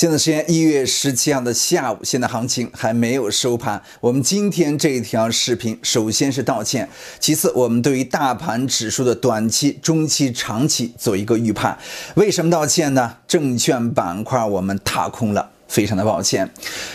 现在时间一月十七号的下午，现在行情还没有收盘。我们今天这一条视频，首先是道歉，其次我们对于大盘指数的短期、中期、长期做一个预判。为什么道歉呢？证券板块我们踏空了，非常的抱歉。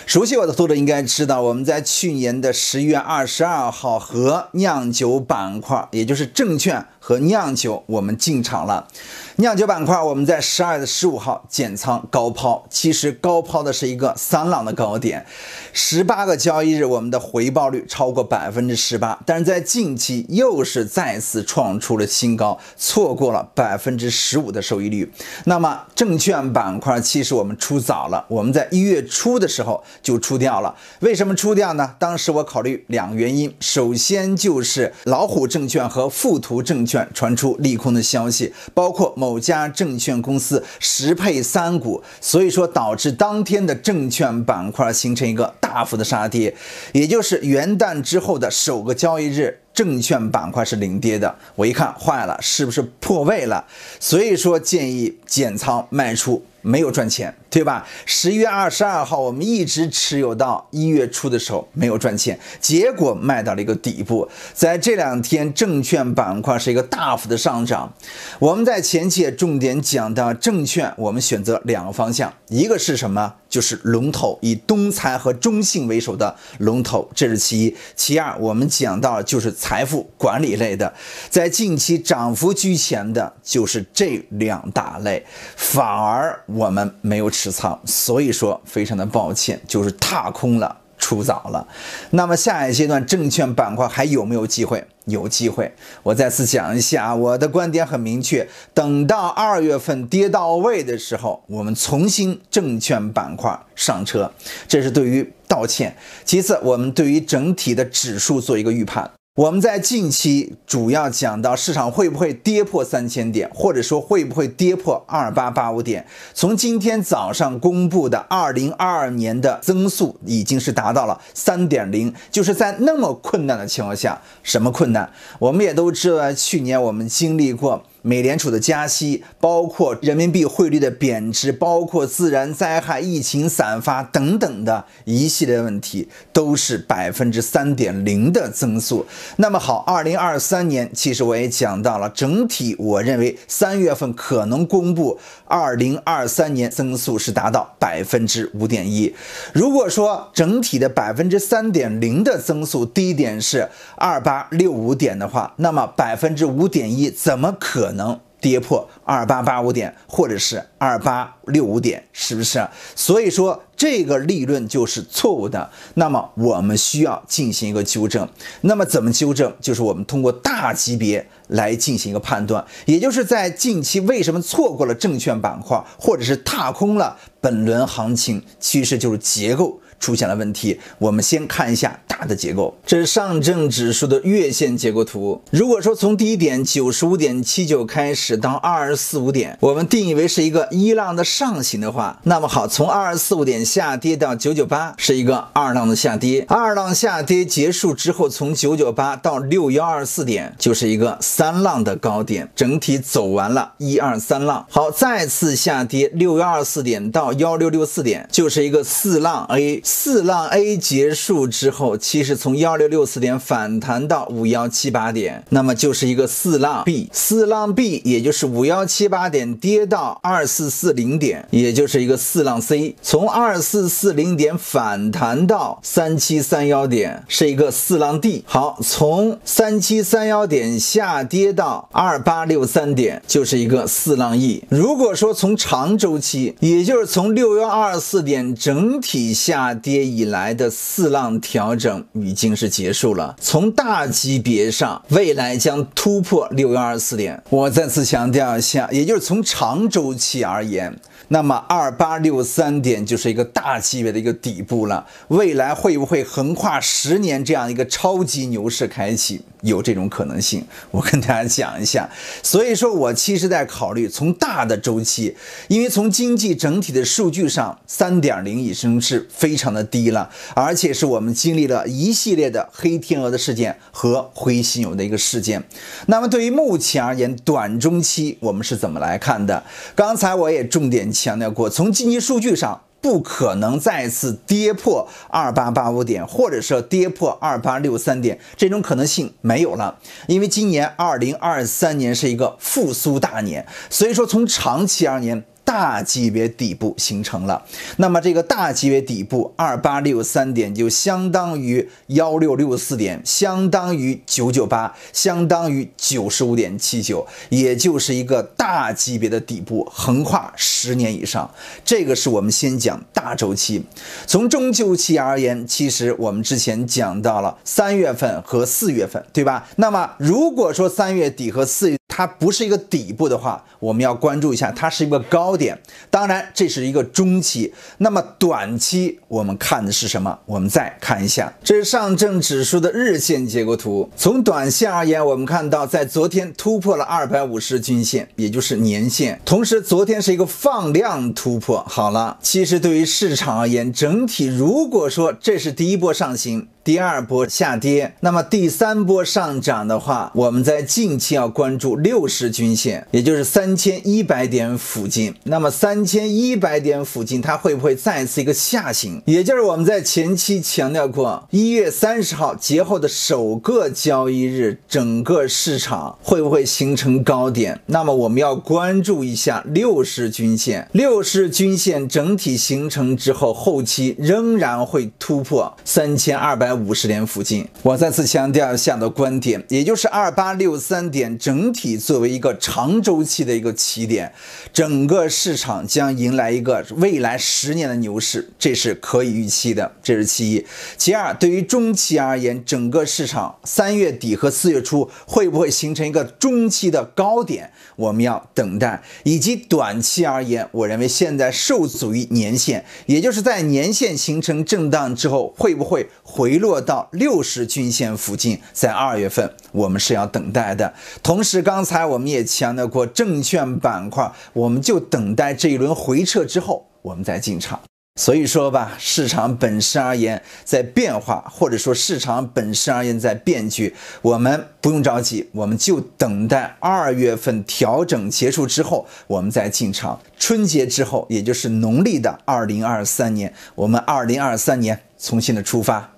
熟悉我的读者应该知道，我们在去年的十月二十二号和酿酒板块，也就是证券。和酿酒，我们进场了。酿酒板块，我们在十二月十五号减仓高抛，其实高抛的是一个三浪的高点。十八个交易日，我们的回报率超过百分之十八，但是在近期又是再次创出了新高，错过了百分之十五的收益率。那么证券板块，其实我们出早了，我们在一月初的时候就出掉了。为什么出掉呢？当时我考虑两个原因，首先就是老虎证券和富途证券。传出利空的消息，包括某家证券公司实配三股，所以说导致当天的证券板块形成一个大幅的杀跌，也就是元旦之后的首个交易日。证券板块是领跌的，我一看坏了，是不是破位了？所以说建议减仓卖出，没有赚钱，对吧？十月二十二号我们一直持有到一月初的时候没有赚钱，结果卖到了一个底部，在这两天证券板块是一个大幅的上涨。我们在前期重点讲的证券，我们选择两个方向，一个是什么？就是龙头，以东财和中信为首的龙头，这是其一。其二，我们讲到就是财富管理类的，在近期涨幅居前的，就是这两大类。反而我们没有持仓，所以说非常的抱歉，就是踏空了。出早了，那么下一阶段证券板块还有没有机会？有机会，我再次讲一下我的观点很明确，等到二月份跌到位的时候，我们重新证券板块上车，这是对于道歉。其次，我们对于整体的指数做一个预判。我们在近期主要讲到市场会不会跌破三千点，或者说会不会跌破二八八五点？从今天早上公布的二零二二年的增速已经是达到了三点零，就是在那么困难的情况下，什么困难？我们也都知道，去年我们经历过。美联储的加息，包括人民币汇率的贬值，包括自然灾害、疫情散发等等的一系列问题，都是百分之三点零的增速。那么好，二零二三年，其实我也讲到了，整体我认为三月份可能公布二零二三年增速是达到百分之五点一。如果说整体的百分之三点零的增速低点是二八六五点的话，那么百分之五点一怎么可？能跌破二八八五点或者是二八六五点，是不是？所以说这个利润就是错误的。那么我们需要进行一个纠正。那么怎么纠正？就是我们通过大级别来进行一个判断。也就是在近期为什么错过了证券板块，或者是踏空了本轮行情？其实就是结构。出现了问题，我们先看一下大的结构。这是上证指数的月线结构图。如果说从低点九十五点七九开始到二十四五点，我们定义为是一个一浪的上行的话，那么好，从二十四五点下跌到九九八是一个二浪的下跌。二浪下跌结束之后，从九九八到六幺二四点就是一个三浪的高点，整体走完了一二三浪。好，再次下跌六幺二四点到幺六六四点就是一个四浪 A。四浪 A 结束之后，其实从幺六六四点反弹到五幺七八点，那么就是一个四浪 B。四浪 B 也就是五幺七八点跌到二四四零点，也就是一个四浪 C。从二四四零点反弹到三七三幺点是一个四浪 D。好，从三七三幺点下跌到二八六三点就是一个四浪 E。如果说从长周期，也就是从六幺二四点整体下。跌以来的四浪调整已经是结束了。从大级别上，未来将突破六幺二四点。我再次强调一下，也就是从长周期而言。那么二八六三点就是一个大级别的一个底部了，未来会不会横跨十年这样一个超级牛市开启？有这种可能性，我跟大家讲一下。所以说我其实在考虑从大的周期，因为从经济整体的数据上，三点零以上是非常的低了，而且是我们经历了一系列的黑天鹅的事件和灰犀牛的一个事件。那么对于目前而言，短中期我们是怎么来看的？刚才我也重点。强调过，从经济数据上不可能再次跌破二八八五点，或者说跌破二八六三点，这种可能性没有了，因为今年二零二三年是一个复苏大年，所以说从长期而言。大级别底部形成了，那么这个大级别底部二八六三点就相当于幺六六四点，相当于九九八，相当于九十五点七九，也就是一个大级别的底部横跨十年以上。这个是我们先讲大周期。从中周期而言，其实我们之前讲到了三月份和四月份，对吧？那么如果说三月底和四月它不是一个底部的话，我们要关注一下，它是一个高点。当然，这是一个中期。那么短期我们看的是什么？我们再看一下，这是上证指数的日线结构图。从短线而言，我们看到在昨天突破了二百五十均线，也就是年线。同时，昨天是一个放量突破。好了，其实对于市场而言，整体如果说这是第一波上行。第二波下跌，那么第三波上涨的话，我们在近期要关注六十均线，也就是三千一百点附近。那么三千一百点附近，它会不会再次一个下行？也就是我们在前期强调过，一月三十号节后的首个交易日，整个市场会不会形成高点？那么我们要关注一下六十均线。六十均线整体形成之后，后期仍然会突破三千二百。五十年附近，我再次强调一下的观点，也就是二八六三点整体作为一个长周期的一个起点，整个市场将迎来一个未来十年的牛市，这是可以预期的，这是其一。其二，对于中期而言，整个市场三月底和四月初会不会形成一个中期的高点，我们要等待。以及短期而言，我认为现在受阻于年线，也就是在年线形成震荡之后，会不会回。落到六十均线附近，在二月份我们是要等待的。同时，刚才我们也强调过，证券板块，我们就等待这一轮回撤之后，我们再进场。所以说吧，市场本身而言在变化，或者说市场本身而言在变局，我们不用着急，我们就等待二月份调整结束之后，我们再进场。春节之后，也就是农历的二零二三年，我们二零二三年重新的出发。